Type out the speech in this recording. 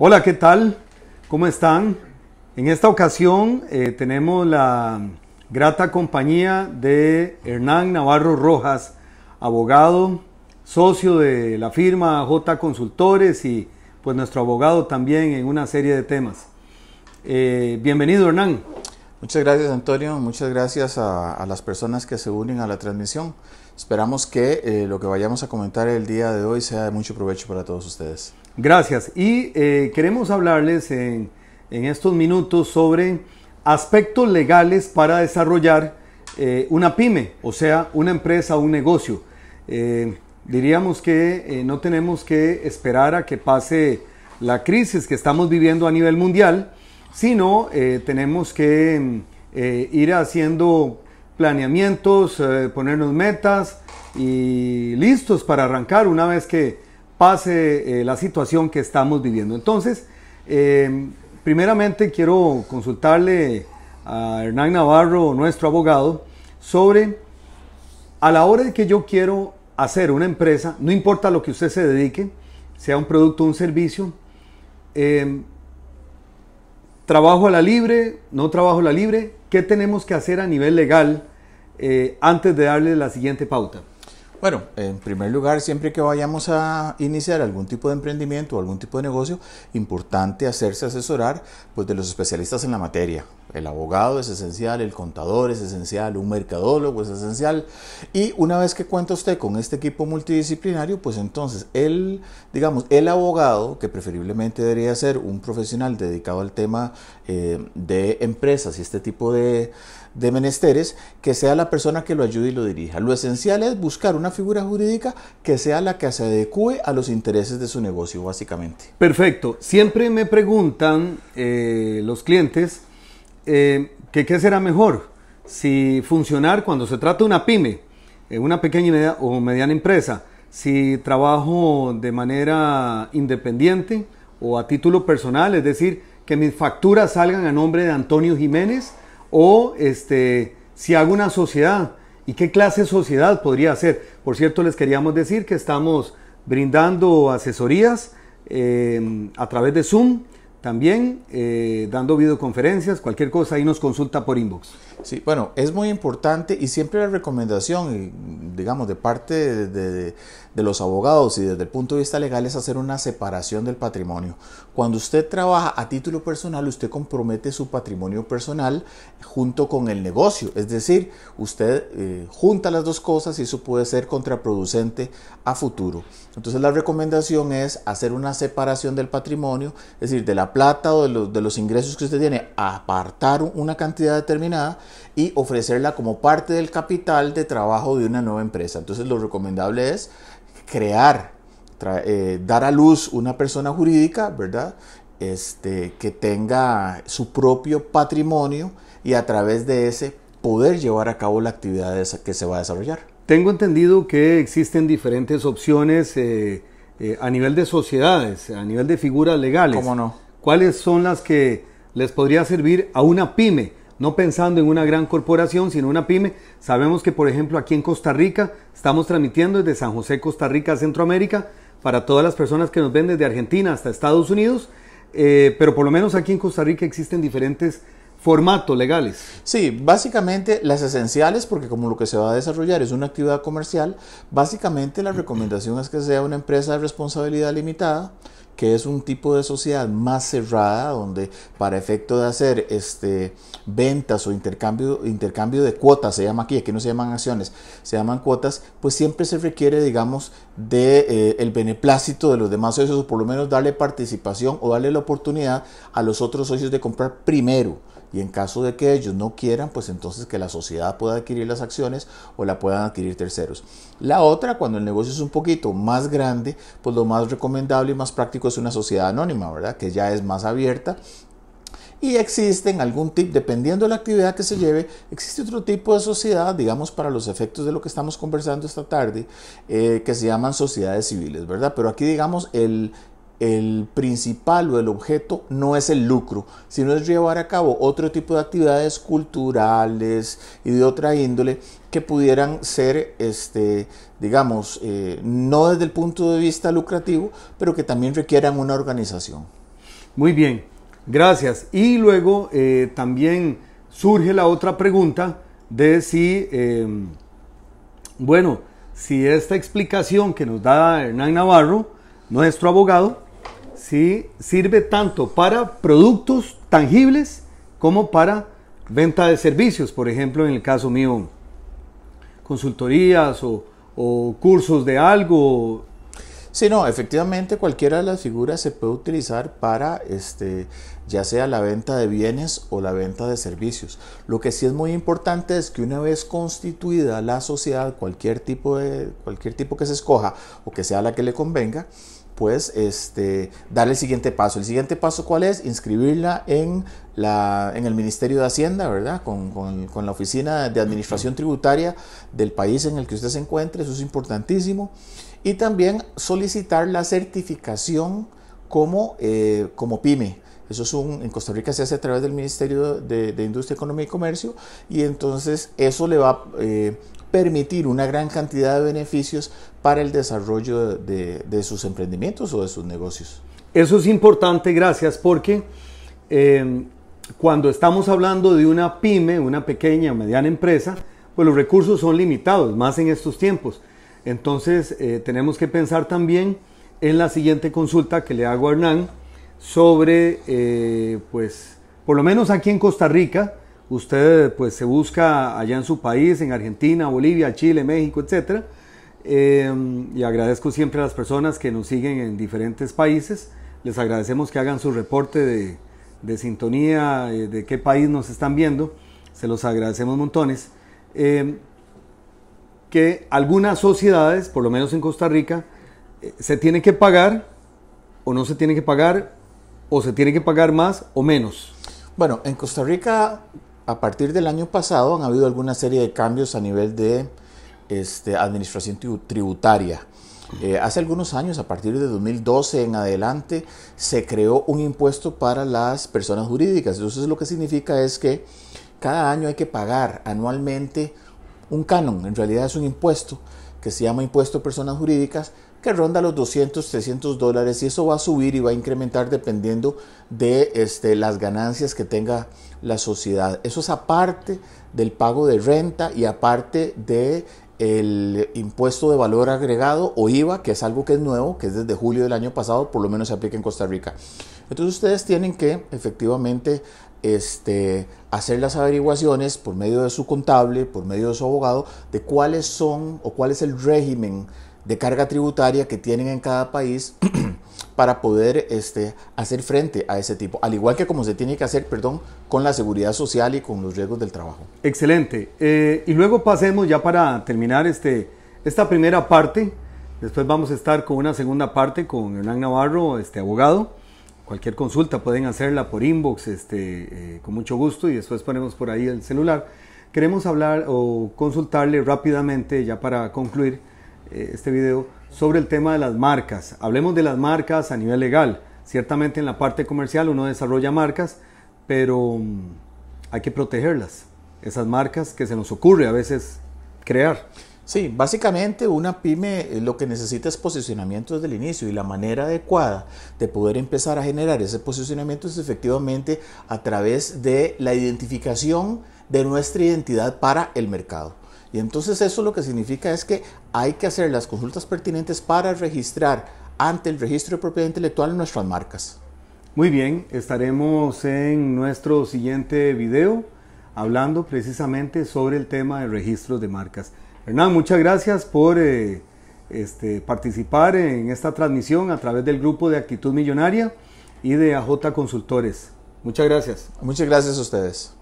Hola, ¿qué tal? ¿Cómo están? En esta ocasión eh, tenemos la grata compañía de Hernán Navarro Rojas, abogado, socio de la firma J Consultores y pues nuestro abogado también en una serie de temas. Eh, bienvenido Hernán. Muchas gracias Antonio, muchas gracias a, las personas que se unen a la transmisión. Esperamos que eh, lo que vayamos a comentar el día de hoy sea de mucho provecho para todos ustedes. Gracias y eh, queremos hablarles en, estos minutos sobre aspectos legales para desarrollar eh, una pyme, o sea, una empresa o un negocio. diríamos que no tenemos que esperar a que pase la crisis que estamos viviendo a nivel mundial sino eh, tenemos que mm, eh, ir haciendo planeamientos, eh, ponernos metas y listos para arrancar una vez que pase la situación que estamos viviendo. Entonces, primeramente quiero consultarle a Hernán Navarro, nuestro abogado, sobre a la hora de que yo quiero hacer una empresa, no importa lo que usted se dedique, sea un producto o un servicio, ¿Trabajo a la libre? ¿No trabajo a la libre? ¿Qué tenemos que hacer a nivel legal eh, antes de darle la siguiente pauta? Bueno, en primer lugar, siempre que vayamos a iniciar algún tipo de emprendimiento o algún tipo de negocio, importante hacerse asesorar pues, de los especialistas en la materia, el abogado es esencial, el contador es esencial, un mercadólogo es esencial. Y una vez que cuenta usted con este equipo multidisciplinario, pues entonces el, digamos, el abogado, que preferiblemente debería ser un profesional dedicado al tema eh, de empresas y este tipo de, menesteres, que sea la persona que lo ayude y lo dirija. Lo esencial es buscar una figura jurídica que sea la que se adecue a los intereses de su negocio, básicamente. Perfecto. Siempre me preguntan eh, los clientes eh, que qué será mejor, si funcionar cuando se trata de una pyme, eh, una pequeña media, o mediana empresa, si trabajo de manera independiente o a título personal, es decir, que mis facturas salgan a nombre de Antonio Jiménez, o este, si hago una sociedad, ¿y qué clase de sociedad podría ser? Por cierto, les queríamos decir que estamos brindando asesorías eh, a través de Zoom también eh, dando videoconferencias, cualquier cosa ahí nos consulta por inbox. Sí, bueno, es muy importante y siempre la recomendación, digamos, de parte de, los abogados y desde el punto de vista legal es hacer una separación del patrimonio. Cuando usted trabaja a título personal, usted compromete su patrimonio personal junto con el negocio. Es decir, usted eh, junta las dos cosas y eso puede ser contraproducente a futuro. Entonces la recomendación es hacer una separación del patrimonio, es decir, de la plata o de los, de los ingresos que usted tiene, apartar una cantidad determinada y ofrecerla como parte del capital de trabajo de una nueva empresa empresa. Entonces lo recomendable es crear, eh, dar a luz una persona jurídica, ¿verdad? Este, que tenga su propio patrimonio y a través de ese poder llevar a cabo la actividad que se va a desarrollar. Tengo entendido que existen diferentes opciones eh, eh, a nivel de sociedades, a nivel de figuras legales. ¿Cómo no? ¿Cuáles son las que les podría servir a una pyme? no pensando en una gran corporación, sino una pyme. Sabemos que, por ejemplo, aquí en Costa Rica estamos transmitiendo desde San José, Costa Rica, Centroamérica, para todas las personas que nos ven desde Argentina hasta Estados Unidos, eh, pero por lo menos aquí en Costa Rica existen diferentes formatos legales. Sí, básicamente las esenciales, porque como lo que se va a desarrollar es una actividad comercial, básicamente la recomendación es que sea una empresa de responsabilidad limitada que es un tipo de sociedad más cerrada, donde para efecto de hacer este, ventas o intercambio, intercambio de cuotas, se llama aquí, que no se llaman acciones, se llaman cuotas, pues siempre se requiere, digamos, de, eh, el beneplácito de los demás socios, o por lo menos darle participación o darle la oportunidad a los otros socios de comprar primero. Y en caso de que ellos no quieran, pues entonces que la sociedad pueda adquirir las acciones o la puedan adquirir terceros. La otra, cuando el negocio es un poquito más grande, pues lo más recomendable y más práctico es una sociedad anónima, ¿verdad? Que ya es más abierta y existen algún tipo, dependiendo de la actividad que se lleve, existe otro tipo de sociedad, digamos, para los efectos de lo que estamos conversando esta tarde, eh, que se llaman sociedades civiles, ¿verdad? Pero aquí, digamos, el, el principal o el objeto no es el lucro, sino es llevar a cabo otro tipo de actividades culturales y de otra índole que pudieran ser, este, digamos, eh, no desde el punto de vista lucrativo, pero que también requieran una organización. Muy bien, gracias. Y luego eh, también surge la otra pregunta de si, eh, bueno, si esta explicación que nos da Hernán Navarro, nuestro abogado, ¿sí? sirve tanto para productos tangibles como para venta de servicios, por ejemplo, en el caso mío, consultorías o, cursos de algo. Sí, no, efectivamente cualquiera de las figuras se puede utilizar para este, ya sea la venta de bienes o la venta de servicios. Lo que sí es muy importante es que una vez constituida la sociedad, cualquier tipo, de, cualquier tipo que se escoja o que sea la que le convenga, pues este, dar el siguiente paso. ¿El siguiente paso cuál es? Inscribirla en, la, en el Ministerio de Hacienda, ¿verdad? Con, la Oficina de Administración Tributaria del país en el que usted se encuentre, eso es importantísimo. Y también solicitar la certificación como, eh, como pyme. Eso es un, en Costa Rica se hace a través del Ministerio de, Industria, Economía y Comercio y entonces eso le va, eh, permitir una gran cantidad de beneficios para el desarrollo de, sus emprendimientos o de sus negocios. Eso es importante, gracias, porque eh, cuando estamos hablando de una pyme, una pequeña o mediana empresa, pues los recursos son limitados, más en estos tiempos. Entonces eh, tenemos que pensar también en la siguiente consulta que le hago a Hernán sobre, eh, pues, por lo menos aquí en Costa Rica, usted pues se busca allá en su país, en Argentina, Bolivia, Chile, México, etc. Eh, y agradezco siempre a las personas que nos siguen en diferentes países. Les agradecemos que hagan su reporte de, sintonía, eh, de qué país nos están viendo. Se los agradecemos montones. Eh, que algunas sociedades, por lo menos en Costa Rica, se tiene que pagar o no se tiene que pagar o se tiene que pagar más o menos. Bueno, en Costa Rica a partir del año pasado han habido alguna serie de cambios a nivel de este, administración tributaria. Eh, hace algunos años, a partir de 2012 en adelante, se creó un impuesto para las personas jurídicas. Entonces lo que significa es que cada año hay que pagar anualmente un canon, en realidad es un impuesto que se llama impuesto a personas jurídicas que ronda los 200, 300 dólares y eso va a subir y va a incrementar dependiendo de este, las ganancias que tenga la sociedad. Eso es aparte del pago de renta y aparte de el impuesto de valor agregado o IVA, que es algo que es nuevo, que es desde julio del año pasado, por lo menos se aplica en Costa Rica. Entonces ustedes tienen que efectivamente este, hacer las averiguaciones por medio de su contable, por medio de su abogado, de cuáles son o cuál es el régimen de carga tributaria que tienen en cada país para poder este, hacer frente a ese tipo, al igual que como se tiene que hacer, perdón, con la seguridad social y con los riesgos del trabajo. Excelente. Eh, y luego pasemos ya para terminar este, esta primera parte. Después vamos a estar con una segunda parte con Hernán Navarro, este abogado. Cualquier consulta pueden hacerla por inbox, este, eh, con mucho gusto, y después ponemos por ahí el celular. Queremos hablar o consultarle rápidamente, ya para concluir, eh, este video sobre el tema de las marcas. Hablemos de las marcas a nivel legal. Ciertamente en la parte comercial uno desarrolla marcas, pero mm, hay que protegerlas. Esas marcas que se nos ocurre a veces crear. Sí, básicamente una pyme eh, lo que necesita es posicionamiento desde el inicio y la manera adecuada de poder empezar a generar ese posicionamiento es efectivamente a través de la identificación de nuestra identidad para el mercado. Y entonces eso lo que significa es que hay que hacer las consultas pertinentes para registrar ante el registro de propiedad intelectual nuestras marcas. Muy bien, estaremos en nuestro siguiente video hablando precisamente sobre el tema de registros de marcas. Hernán, muchas gracias por eh, este, participar en esta transmisión a través del grupo de Actitud Millonaria y de AJ Consultores. Muchas gracias. Muchas gracias a ustedes.